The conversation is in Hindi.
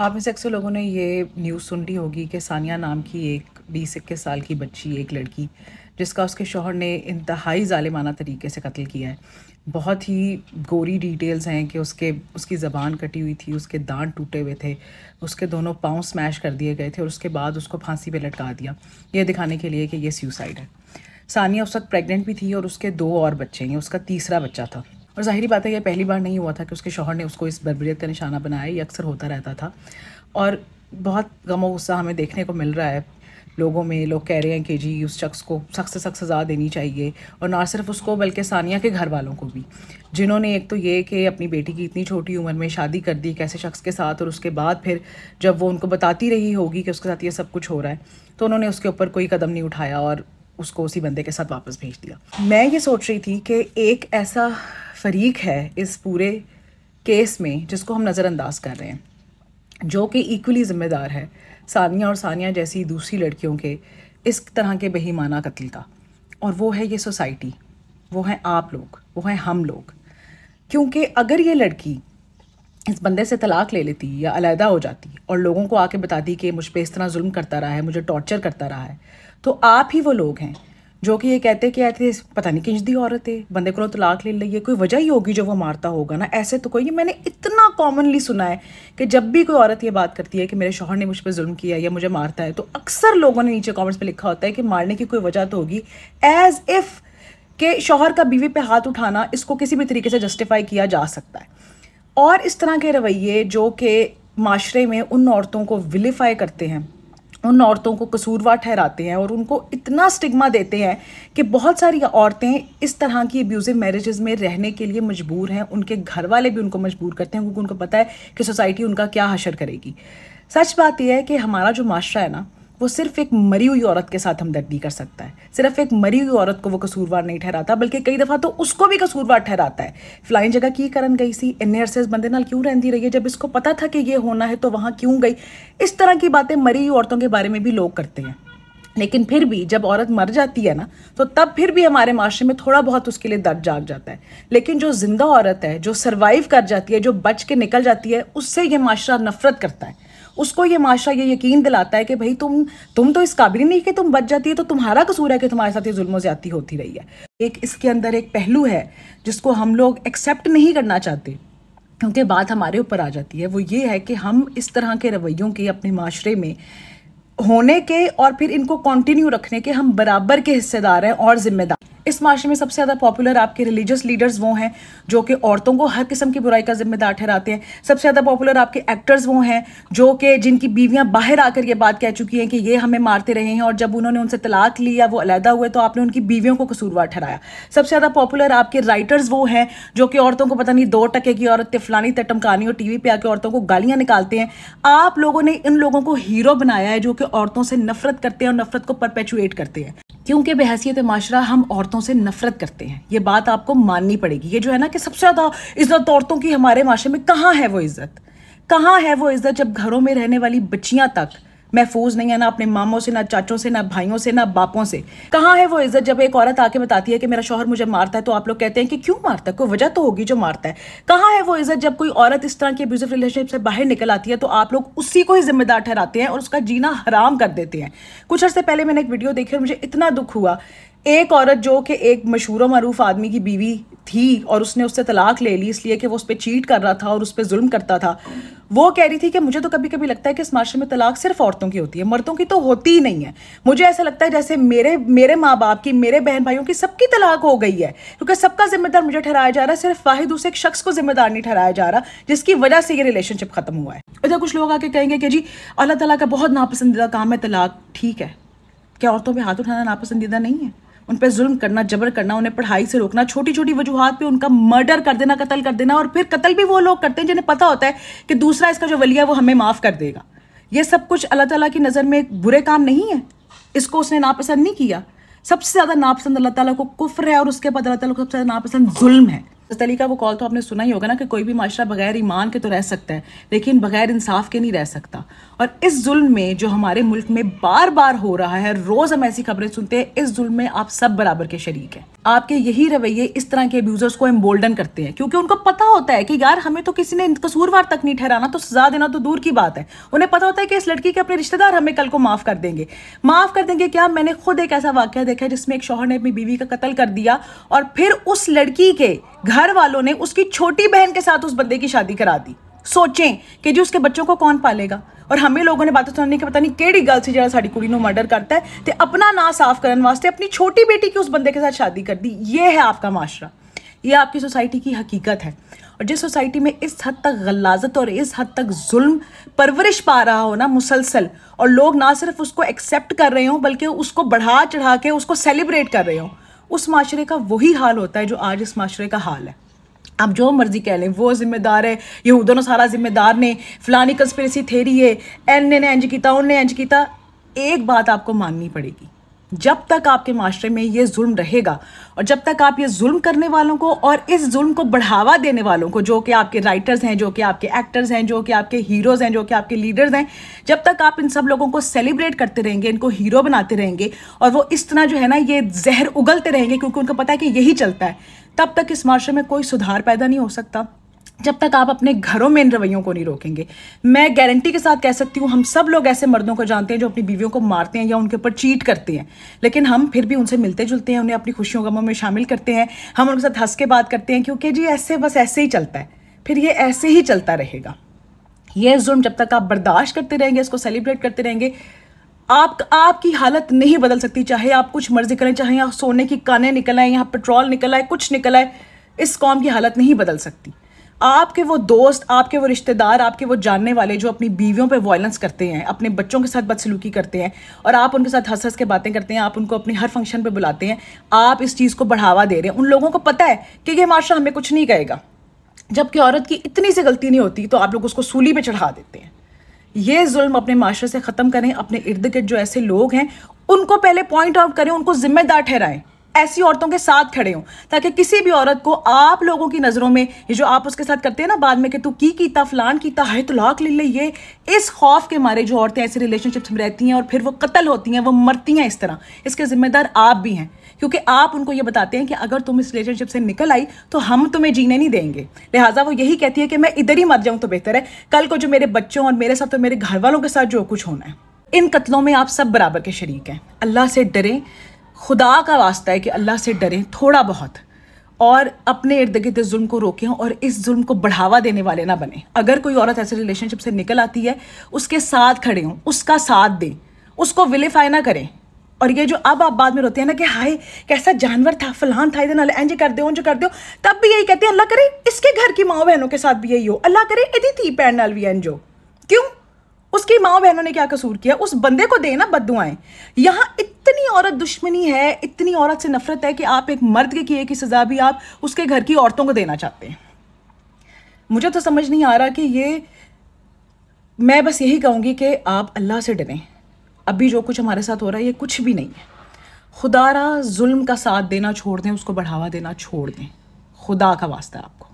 आप में से अक्सर लोगों ने ये न्यूज़ सुन ली होगी कि सानिया नाम की एक बीस इक्कीस साल की बच्ची एक लड़की जिसका उसके शोहर ने इंतहाई ालिमाना तरीके से कत्ल किया है बहुत ही गोरी डिटेल्स हैं कि उसके उसकी ज़बान कटी हुई थी उसके दांत टूटे हुए थे उसके दोनों पाँव स्मैश कर दिए गए थे और उसके बाद उसको फांसी पर लटका दिया ये दिखाने के लिए कि ये सुसाइड है सानिया उस वक्त प्रेगनेंट भी थी और उसके दो और बच्चे हैं उसका तीसरा बच्चा था और ज़ाहिर बात है यह पहली बार नहीं हुआ था कि उसके शोहर ने उसको इस बरबरीत का निशाना बनाया ये अक्सर होता रहता था और बहुत गम गुस्सा हमें देखने को मिल रहा है लोगों में लोग कह रहे हैं कि जी उस शख्स को सख्त से सख्त सज़ा देनी चाहिए और ना सिर्फ उसको बल्कि सानिया के घर वालों को भी जिन्होंने एक तो ये कि अपनी बेटी की इतनी छोटी उम्र में शादी कर दी कैसे शख्स के साथ और उसके बाद फिर जब वो उनको बताती रही होगी कि उसके साथ ये सब कुछ हो रहा है तो उन्होंने उसके ऊपर कोई कदम नहीं उठाया और उसको उसी बंदे के साथ वापस भेज दिया मैं ये सोच रही थी कि एक ऐसा फरीक है इस पूरे केस में जिसको हम नज़रअंदाज कर रहे हैं जो कि इक्वली ज़िम्मेदार है सानिया और सानिया जैसी दूसरी लड़कियों के इस तरह के बहीमाना कत्ल का और वो है ये सोसाइटी वो हैं आप लोग वो हैं हम लोग क्योंकि अगर ये लड़की इस बंदे से तलाक ले लेती या अलहदा हो जाती और लोगों को आके बताती कि मुझ पर इस तरह जुल्म करता रहा है मुझे टॉर्चर करता रहा है तो आप ही वो लोग हैं जो कि ये कहते कि आते पता नहीं किंजदी औरत है बंदे को तलाक ले ली है कोई वजह ही होगी जो वो मारता होगा ना ऐसे तो कोई नहीं मैंने इतना कॉमनली सुना है कि जब भी कोई औरत ये बात करती है कि मेरे शोहर ने मुझ पर जुल्म किया या मुझे मारता है तो अक्सर लोगों ने नीचे कॉमेंट्स पर लिखा होता है कि मारने की कोई वजह तो होगी एज़ इफ़ के शोहर का बीवी पे हाथ उठाना इसको किसी भी तरीके से जस्टिफाई किया जा सकता है और इस तरह के रवैये जो कि माशरे में उन औरतों को विलीफाई करते हैं उन औरतों को कसूरवार ठहराते हैं और उनको इतना स्टिग्मा देते हैं कि बहुत सारी औरतें इस तरह की अब्यूज़िव मैरिजेज में रहने के लिए मजबूर हैं उनके घर वाले भी उनको मजबूर करते हैं क्योंकि उनको पता है कि सोसाइटी उनका क्या हशर करेगी सच बात यह है कि हमारा जो माशरा है ना वो सिर्फ एक मरी हुई औरत के साथ हमदर्दी कर सकता है सिर्फ एक मरी हुई औरत को वो कसूरवार नहीं ठहराता बल्कि कई दफ़ा तो उसको भी कसूरवार ठहराता है फ्लाइंग जगह की करन गई सी इन से बंदे नाल क्यों रहती रही है जब इसको पता था कि ये होना है तो वहाँ क्यों गई इस तरह की बातें मरी हुई औरतों के बारे में भी लोग करते हैं लेकिन फिर भी जब औरत मर जाती है ना तो तब फिर भी हमारे माशरे में थोड़ा बहुत उसके लिए दर्द जाग जाता है लेकिन जो ज़िंदा औरत है जो सर्वाइव कर जाती है जो बच के निकल जाती है उससे ये माशरा नफरत करता है उसको ये माशरा ये यकीन दिलाता है कि भाई तुम तुम तो इस काबिल नहीं कि तुम बच जाती है तो तुम्हारा कसूर है कि तुम्हारे साथ ये जुल्म ज़्यादती होती रही है एक इसके अंदर एक पहलू है जिसको हम लोग एक्सेप्ट नहीं करना चाहते क्योंकि बात हमारे ऊपर आ जाती है वो ये है कि हम इस तरह के रवैयों के अपने माशरे में होने के और फिर इनको कंटिन्यू रखने के हम बराबर के हिस्सेदार हैं और जिम्मेदार इस माशरे में सबसे ज़्यादा पॉपुलर आपके रिलीजियस लीडर्स वो हैं जो कि औरतों को हर किस्म की बुराई का जिम्मेदार ठहराते हैं सबसे ज़्यादा पॉपुलर आपके एक्टर्स वो हैं जो कि जिनकी बीवियाँ बाहर आकर ये बात कह चुकी हैं कि ये हमें मारते रहे हैं और जब उन्होंने उनसे तलाक ली या वो अलहदा हुए तो आपने उनकी बीवियों को कसूरवार ठहराया सबसे ज़्यादा पॉपुलर आपके राइटर्स वो हैं जो कि औरतों को पता नहीं दो टके की औरत तिफलानी तटमकानी और टीवी पर आके औरतों को गालियां निकालते हैं आप लोगों ने इन लोगों को हीरो बनाया है जो कि औरतों से नफरत करते हैं और नफरत को परपेचुएट करते हैं क्योंकि बहसीत माशरा हम औरतों से नफरत करते हैं ये बात आपको माननी पड़ेगी ये जो है ना कि सबसे ज़्यादा इज्जत औरतों की हमारे माशरे में कहाँ है वो इज़्ज़त कहाँ है वो इज़्ज़त जब घरों में रहने वाली बच्चियाँ तक महफूज नहीं है ना अपने मामों से ना चाचों से ना भाइयों से ना बापों से कहाँ है वो इज्जत जब एक औरत आके बताती है कि मेरा शोहर मुझे मारता है तो आप लोग कहते हैं कि क्यों मारता है कोई वजह तो होगी जो मारता है कहाँ है वो इज्जत जब कोई औरत इस तरह की अब्यूजिव रिलेशनशिप से बाहर निकल आती है तो आप लोग उसी को ही जिम्मेदार ठहराते हैं और उसका जीना हराम कर देते हैं कुछ अर्से पहले मैंने एक वीडियो देखी और मुझे इतना दुख हुआ एक औरत जो कि एक मशहूर मरूफ आदमी की बीवी थी और उसने उससे तलाक ले ली इसलिए कि वो उस पर चीट कर रहा था और उस पर जुल्म करता था वो कह रही थी कि मुझे तो कभी कभी लगता है कि इस माशरे में तलाक सिर्फ औरतों की होती है मर्दों की तो होती ही नहीं है मुझे ऐसा लगता है जैसे मेरे मेरे माँ बाप की मेरे बहन भाइयों की सबकी तलाक हो गई है क्योंकि सबका जिम्मेदार मुझे ठहराया जा रहा है सिर्फ वाहिद उस एक शख्स को जिम्मेदार नहीं ठहराया जा रहा जिसकी वजह से ये रिलेशनशिप खत्म हुआ है इधर अच्छा, कुछ लोग आके कहेंगे कि जी अल्लाह तला का बहुत नापसंदीदा काम है तलाक ठीक है क्या औरतों पर हाथ उठाना नापसंदीदा नहीं है उन पर जुल्म करना जबर करना उन्हें पढ़ाई से रोकना छोटी छोटी वजूहत पे उनका मर्डर कर देना कत्ल कर देना और फिर कत्ल भी वो लोग करते हैं जिन्हें पता होता है कि दूसरा इसका जो वलिया वो हमें माफ़ कर देगा ये सब कुछ अल्लाह ताला की नज़र में एक बुरे काम नहीं है इसको उसने नापसंद नहीं किया सबसे ज़्यादा नापसंद अल्लाह ताला को कुफ्र है और उसके बाद अल्लाह ताला को सबसे ज़्यादा नापसंद जुल्म है तली का वो कॉल तो आपने सुना ही होगा ना कि कोई भी माशरा बगैर ईमान के तो रह सकता है लेकिन बगैर इंसाफ के नहीं रह सकता और इस जुल्म में जो हमारे मुल्क में बार बार हो रहा है रोज़ हम ऐसी खबरें सुनते हैं इस जुल्म में आप सब बराबर के शरीक हैं आपके यही रवैये इस तरह के अब्यूज़र्स को एम्बोल्डन करते हैं क्योंकि उनको पता होता है कि यार हमें तो किसी ने कसूरवार तक नहीं ठहराना तो सजा देना तो दूर की बात है उन्हें पता होता है कि इस लड़की के अपने रिश्तेदार हमें कल को माफ़ कर देंगे माफ़ कर देंगे क्या मैंने खुद एक ऐसा वाक्य देखा जिसमें एक शोहर ने अपनी बीवी का कत्ल कर दिया और फिर उस लड़की के घर घर वालों ने उसकी छोटी बहन के साथ उस बंदे की शादी करा दी सोचें कि जी उसके बच्चों को कौन पालेगा और हमें लोगों ने बातें सुननी कि पता नहीं केड़ी गल से जरा साड़ी कुड़ी मर्डर करता है तो अपना ना साफ करने वास्ते अपनी छोटी बेटी की उस बंदे के साथ शादी कर दी ये है आपका माशरा ये आपकी सोसाइटी की हकीकत है और जिस सोसाइटी में इस हद तक गलाजत और इस हद तक जुल्म परवरिश पा रहा हो ना मुसलसल और लोग ना सिर्फ उसको एक्सेप्ट कर रहे हों बल्कि उसको बढ़ा चढ़ा के उसको सेलिब्रेट कर रहे हों उस माशरे का वही हाल होता है जो आज इस माशरे का हाल है आप जो मर्जी कह लें वो जिम्मेदार है यहूदों ने सारा जिम्मेदार ने फलानी कंस्परेसी थेरी है एन ने एंज किया उनने एंज किया एक बात आपको माननी पड़ेगी जब तक आपके माशरे में ये जुल्म रहेगा और जब तक आप ये जुल्म करने वालों को और इस जुल्म को बढ़ावा देने वालों को जो कि आपके राइटर्स हैं जो कि आपके एक्टर्स हैं जो कि आपके हीरोज़ हैं जो कि आपके लीडर्स हैं जब तक आप इन सब लोगों को सेलिब्रेट करते रहेंगे इनको हीरो बनाते रहेंगे और वो इस तरह जो है ना ये जहर उगलते रहेंगे क्योंकि उनको पता है कि यही चलता है तब तक इस माशरे में कोई सुधार पैदा नहीं हो सकता जब तक आप अपने घरों में इन रवैयों को नहीं रोकेंगे मैं गारंटी के साथ कह सकती हूँ हम सब लोग ऐसे मर्दों को जानते हैं जो अपनी बीवियों को मारते हैं या उनके ऊपर चीट करते हैं लेकिन हम फिर भी उनसे मिलते जुलते हैं उन्हें अपनी खुशियों गमों में शामिल करते हैं हम उनके साथ हंस के बात करते हैं क्योंकि जी ऐसे बस ऐसे ही चलता है फिर ये ऐसे ही चलता रहेगा ये जुर्म जब तक आप बर्दाश्त करते रहेंगे इसको सेलिब्रेट करते रहेंगे आप आपकी हालत नहीं बदल सकती चाहे आप कुछ मर्जी करें चाहे यहाँ सोने की कानें निकल आए यहाँ पेट्रोल निकल आए कुछ निकल आए इस कौम की हालत नहीं बदल सकती आपके वो दोस्त आपके वो रिश्तेदार आपके वो जानने वाले जो अपनी बीवियों पे वॉयलेंस करते हैं अपने बच्चों के साथ बदसलूकी करते हैं और आप उनके साथ हंस हंस के बातें करते हैं आप उनको अपने हर फंक्शन पे बुलाते हैं आप इस चीज़ को बढ़ावा दे रहे हैं उन लोगों को पता है कि ये माशरा हमें कुछ नहीं कहेगा जबकि औरत की इतनी सी गलती नहीं होती तो आप लोग उसको सूली पर चढ़ा देते हैं ये जुल्म अपने माशरे से ख़त्म करें अपने इर्द गिर्द जो ऐसे लोग हैं उनको पहले पॉइंट आउट करें उनको ज़िम्मेदार ठहराएं ऐसी औरतों के साथ खड़े हों ताकि किसी भी औरत को आप लोगों की नज़रों में ये जो आप उसके साथ करते हैं ना बाद में कि तू की कीता फलान कीता है तो लाख ले ये इस खौफ के मारे जो औरतें ऐसी रिलेशनशिप्स में रहती हैं और फिर वो कत्ल होती हैं वो मरती हैं इस तरह इसके ज़िम्मेदार आप भी हैं क्योंकि आप उनको ये बताते हैं कि अगर तुम इस रिलेशनशिप से निकल आई तो हम तुम्हें जीने नहीं देंगे लिहाजा वो यही कहती है कि मैं इधर ही मर जाऊँ तो बेहतर है कल को जो मेरे बच्चों और मेरे साथ और मेरे घर वालों के साथ जो कुछ होना है इन कत्लों में आप सब बराबर के शरीक हैं अल्लाह से डरें खुदा का वास्ता है कि अल्लाह से डरें थोड़ा बहुत और अपने इर्द गिर्द जुल्म को रोकें और इस जुल्म को बढ़ावा देने वाले ना बने अगर कोई औरत ऐसे रिलेशनशिप से निकल आती है उसके साथ खड़े हों उसका साथ दें उसको विलेफाई ना करें और ये जो अब आप बाद में रोते हैं ना कि हाय कैसा जानवर था फलान था इधर एंजे कर दे जो कर दो तब भी यही कहते हैं अल्लाह करे इसके घर की माओ बहनों के साथ भी यही हो अल्लाह करे इधी थी पैर नाल भी एंजो क्यों उसकी माओ बहनों ने क्या कसूर किया उस बंदे को देना बदुआएं यहां इतनी औरत दुश्मनी है इतनी औरत से नफरत है कि आप एक मर्द के किए की सज़ा भी आप उसके घर की औरतों को देना चाहते हैं मुझे तो समझ नहीं आ रहा कि ये मैं बस यही कहूँगी कि आप अल्लाह से डरें अभी जो कुछ हमारे साथ हो रहा है ये कुछ भी नहीं है खुदारा जुल्म का साथ देना छोड़ दें उसको बढ़ावा देना छोड़ दें खुदा का वास्ता आपको